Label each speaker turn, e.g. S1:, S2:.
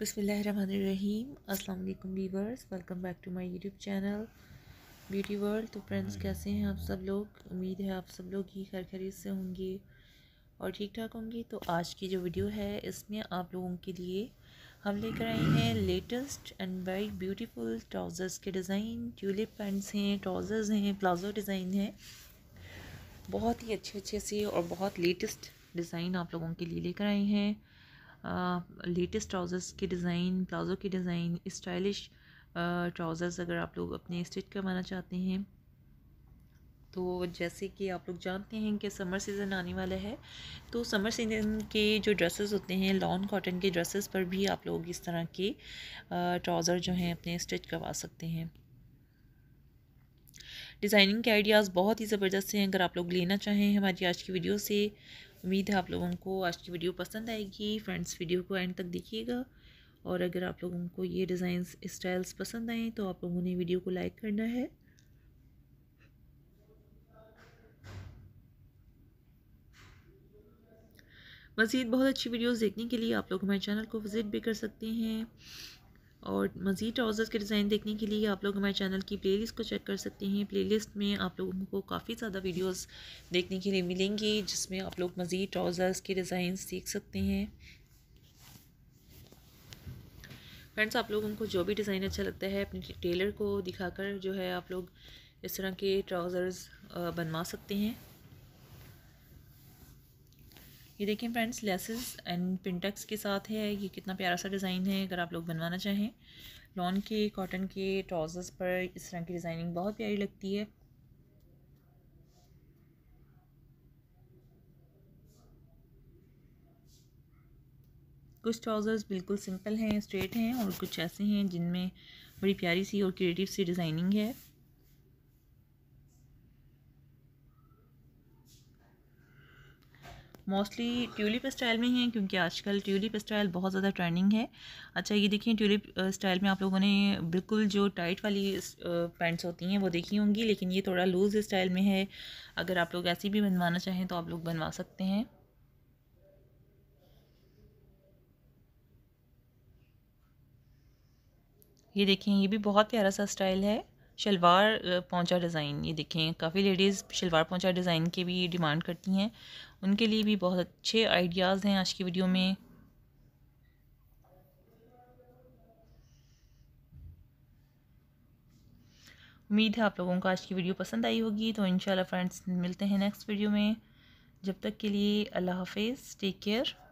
S1: बसमीम अस्सलाम वालेकुम viewers welcome back to my YouTube channel beauty world तो फ्रेंड्स हाँ कैसे हैं आप सब लोग उम्मीद है आप सब लोग ही खैर खरीद से होंगे और ठीक ठाक होंगे तो आज की जो वीडियो है इसमें आप लोगों के लिए हम लेकर आए हैं latest and very beautiful trousers के डिज़ाइन ट्यूलिप पैंट्स हैं ट्राउज़र्स हैं प्लाजो डिज़ाइन हैं बहुत ही अच्छे अच्छे से और बहुत लेटेस्ट डिज़ाइन आप लोगों के लिए लेकर आए हैं लेटेस्ट ट्राउज़र्स के डिज़ाइन प्लाज़ो के डिज़ाइन स्टाइलिश ट्राउज़र्स अगर आप लोग अपने स्टिच करवाना चाहते हैं तो जैसे कि आप लोग जानते हैं कि समर सीज़न आने वाला है तो समर सीज़न के जो ड्रेसेस होते हैं लॉन कॉटन के ड्रेसेस पर भी आप लोग इस तरह के ट्राउज़र जो हैं अपने स्टिच करवा सकते हैं डिज़ाइनिंग के आइडियाज़ बहुत ही ज़बरदस्त हैं अगर आप लोग लेना चाहें हमारी आज की वीडियो से उम्मीद है आप लोगों को आज की वीडियो पसंद आएगी फ्रेंड्स वीडियो को एंड तक देखिएगा और अगर आप लोगों को ये डिज़ाइंस स्टाइल्स पसंद आए तो आप लोगों ने वीडियो को लाइक करना है मज़ीद बहुत अच्छी वीडियोस देखने के लिए आप लोग हमारे चैनल को विज़िट भी कर सकते हैं और मज़ीद ट्राउज़र्स के डिज़ाइन देखने के लिए आप लोग हमारे चैनल की प्लेलिस्ट को चेक कर सकते हैं प्लेलिस्ट में आप लोगों को काफ़ी ज़्यादा वीडियोस देखने के लिए मिलेंगी जिसमें आप लोग मज़ीद ट्राउज़र्स के डिज़ाइन सीख सकते हैं फ्रेंड्स आप लोगों को जो भी डिज़ाइन अच्छा लगता है अपने टेलर को दिखाकर जो है आप लोग इस तरह के ट्राउज़र्स बनवा सकते हैं ये देखें फ्रेंड्स लेसेस एंड पिंटक्स के साथ है ये कितना प्यारा सा डिज़ाइन है अगर आप लोग बनवाना चाहें लॉन के कॉटन के ट्राउज़र्स पर इस तरह की डिज़ाइनिंग बहुत प्यारी लगती है कुछ ट्राउज़र्स बिल्कुल सिंपल हैं स्ट्रेट हैं और कुछ ऐसे हैं जिनमें बड़ी प्यारी सी और क्रिएटिव सी डिज़ाइनिंग है मोस्टली ट्यूलिप स्टाइल में ही हैं क्योंकि आजकल ट्यूलिप स्टाइल बहुत ज़्यादा ट्रेंडिंग है अच्छा ये देखिए ट्यूलिप स्टाइल में आप लोगों ने बिल्कुल जो टाइट वाली पैंट्स होती हैं वो देखी होंगी लेकिन ये थोड़ा लूज़ स्टाइल में है अगर आप लोग ऐसी भी बनवाना चाहें तो आप लोग बनवा सकते हैं ये देखें ये भी बहुत प्यारा सा स्टाइल है शलवार पहुंचा डिज़ाइन ये देखें काफ़ी लेडीज़ शलवार पहुंचा डिज़ाइन के भी डिमांड करती हैं उनके लिए भी बहुत अच्छे आइडियाज़ हैं आज की वीडियो में उम्मीद है आप लोगों को आज की वीडियो पसंद आई होगी तो इन फ्रेंड्स मिलते हैं नेक्स्ट वीडियो में जब तक के लिए अल्लाह हाफिज़ टेक केयर